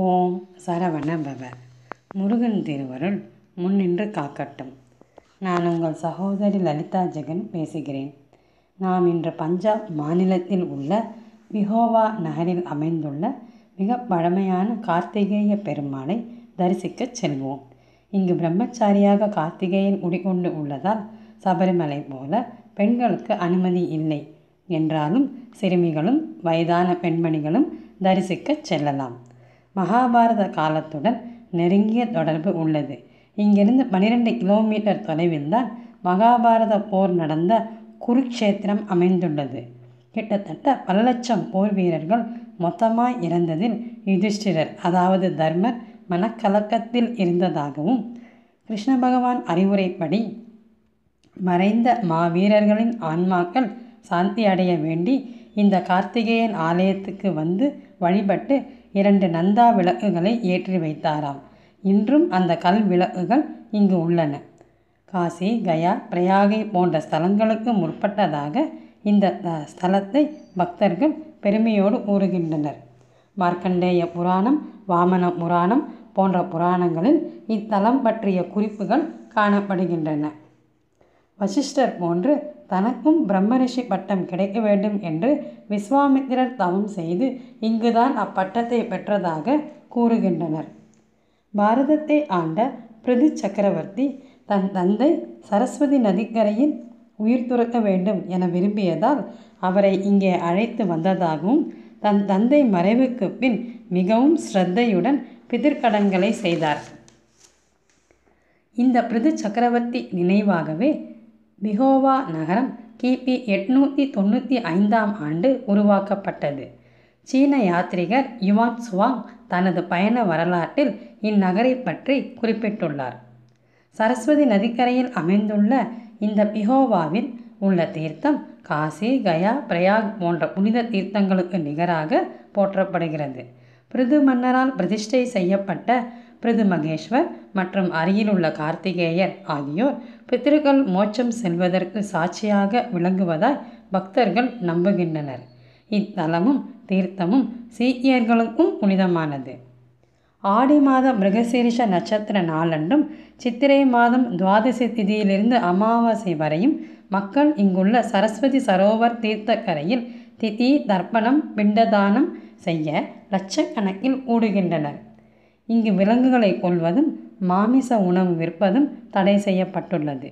ஓம் சரவண பவ முருகன் திருவருள் முன்னின்று காக்கட்டும் நான் உங்கள் சகோதரி லலிதா ஜெகன் பேசுகிறேன் நாம் இன்று பஞ்சாப் மாநிலத்தில் உள்ள விஹோவா நகரில் அமைந்துள்ள மிக பழமையான கார்த்திகேய பெருமாளை தரிசிக்கச் செல்வோம் இங்கு பிரம்மச்சாரியாக கார்த்திகேயன் குடிகொண்டு உள்ளதால் சபரிமலை போல பெண்களுக்கு அனுமதி இல்லை என்றாலும் சிறுமிகளும் வயதான பெண்மணிகளும் தரிசிக்கச் செல்லலாம் மகாபாரத காலத்துடன் நெருங்கிய தொடர்பு உள்ளது இங்கிருந்து பனிரெண்டு கிலோமீட்டர் தொலைவில்தான் மகாபாரத போர் நடந்த குருக்ஷேத்திரம் அமைந்துள்ளது கிட்டத்தட்ட பல லட்சம் போர் வீரர்கள் மொத்தமாய் இறந்ததில் யுதிஷ்டிரர் அதாவது தர்மர் மனக்கலக்கத்தில் இருந்ததாகவும் கிருஷ்ண பகவான் அறிவுரைப்படி மறைந்த மாவீரர்களின் ஆன்மாக்கள் சாந்தி அடைய வேண்டி இந்த கார்த்திகேயன் ஆலயத்துக்கு வந்து வழிபட்டு இரண்டு நந்தா விளக்குகளை ஏற்றி வைத்தாராம் இன்றும் அந்த கல் விளக்குகள் இங்கு உள்ளன காசி கயா பிரயாகை போன்ற ஸ்தலங்களுக்கு முற்பட்டதாக இந்த ஸ்தலத்தை பக்தர்கள் பெருமையோடு கூறுகின்றனர் மார்க்கண்டேய புராணம் வாமன புராணம் போன்ற புராணங்களில் இத்தலம் பற்றிய குறிப்புகள் காணப்படுகின்றன வசிஷ்டர் போன்று தனக்கும் பிரம்மரிஷி பட்டம் கிடைக்க வேண்டும் என்று விஸ்வாமித்திரர் தவம் செய்து இங்குதான் அப்பட்டத்தை பெற்றதாக கூறுகின்றனர் பாரதத்தை ஆண்ட பிரதி சக்கரவர்த்தி தன் தந்தை சரஸ்வதி நதிக்கரையில் உயிர் துறக்க வேண்டும் என விரும்பியதால் அவரை இங்கே அழைத்து வந்ததாகவும் தன் தந்தை மறைவுக்கு பின் மிகவும் ஸ்ரத்தையுடன் பிதிர்கடன்களை செய்தார் இந்த பிரிது சக்கரவர்த்தி நினைவாகவே பிகோவா நகரம் கிபி எட்நூற்றி தொண்ணூற்றி ஐந்தாம் ஆண்டு உருவாக்கப்பட்டது சீன யாத்ரிகர் யுவான் சுவாங் தனது பயண வரலாற்றில் இந்நகரை பற்றி குறிப்பிட்டுள்ளார் சரஸ்வதி நதிக்கரையில் அமைந்துள்ள இந்த பிகோவாவில் உள்ள தீர்த்தம் காசி கயா பிரயாக் போன்ற புனித தீர்த்தங்களுக்கு நிகராக போற்றப்படுகிறது பிரிது மன்னரால் பிரதிஷ்டை செய்யப்பட்ட பிரிது மகேஸ்வர் மற்றும் அருகிலுள்ள கார்த்திகேயர் ஆகியோர் பித்திருக்கள் மோட்சம் செல்வதற்கு சாட்சியாக விளங்குவதாய் பக்தர்கள் நம்புகின்றனர் இத்தலமும் தீர்த்தமும் சீக்கியர்களுக்கும் புனிதமானது ஆடி மாதம் மிருகசீரிஷ நட்சத்திர நாளன்றும் சித்திரை மாதம் துவாதசி திதியிலிருந்து அமாவாசை வரையும் மக்கள் இங்குள்ள சரஸ்வதி சரோவர் தீர்த்தக்கரையில் திதி தர்ப்பணம் பிண்டதானம் செய்ய லட்சக்கணக்கில் கூடுகின்றனர் இங்கு விலங்குகளை கொள்வதும் மாமிச உணவு விற்பதும் தடை செய்யப்பட்டுள்ளது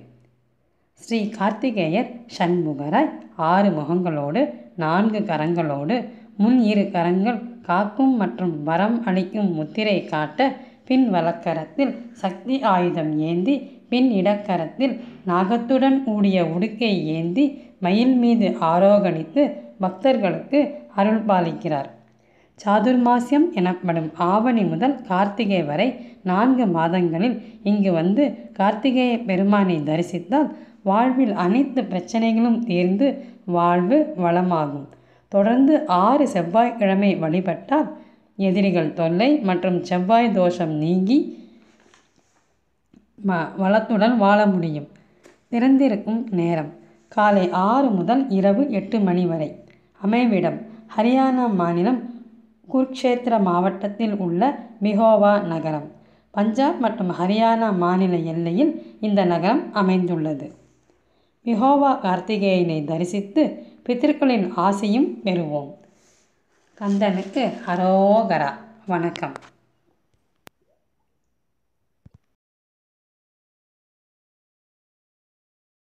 ஸ்ரீ கார்த்திகேயர் ஷண்முகராய் ஆறு முகங்களோடு நான்கு கரங்களோடு முன் இரு கரங்கள் காக்கும் மற்றும் வரம் அளிக்கும் முத்திரை காட்ட பின் வலக்கரத்தில் சக்தி ஆயுதம் ஏந்தி பின் இடக்கரத்தில் நாகத்துடன் கூடிய உடுக்கை ஏந்தி மயில் மீது ஆரோகணித்து பக்தர்களுக்கு அருள் பாலிக்கிறார் சாதுர்மாசியம் எனப்படும் ஆவணி முதல் கார்த்திகை வரை நான்கு மாதங்களில் இங்கு வந்து கார்த்திகேய பெருமானை தரிசித்தால் வாழ்வில் அனைத்து பிரச்சனைகளும் தீர்ந்து வாழ்வு வளமாகும் தொடர்ந்து ஆறு செவ்வாய்க்கிழமை வழிபட்டால் எதிரிகள் தொல்லை மற்றும் செவ்வாய் தோஷம் நீங்கி வளத்துடன் வாழ முடியும் திறந்திருக்கும் நேரம் காலை ஆறு முதல் இரவு எட்டு மணி வரை அமைவிடம் ஹரியானா மாநிலம் குருக்ஷேத்திர மாவட்டத்தில் உள்ள மிகோவா நகரம் பஞ்சாப் மற்றும் ஹரியானா மாநில எல்லையில் இந்த நகரம் அமைந்துள்ளது மிகோவா கார்த்திகேயனை தரிசித்து பித்திருக்களின் ஆசையும் பெறுவோம் கந்தனுக்கு ஹரோகரா வணக்கம்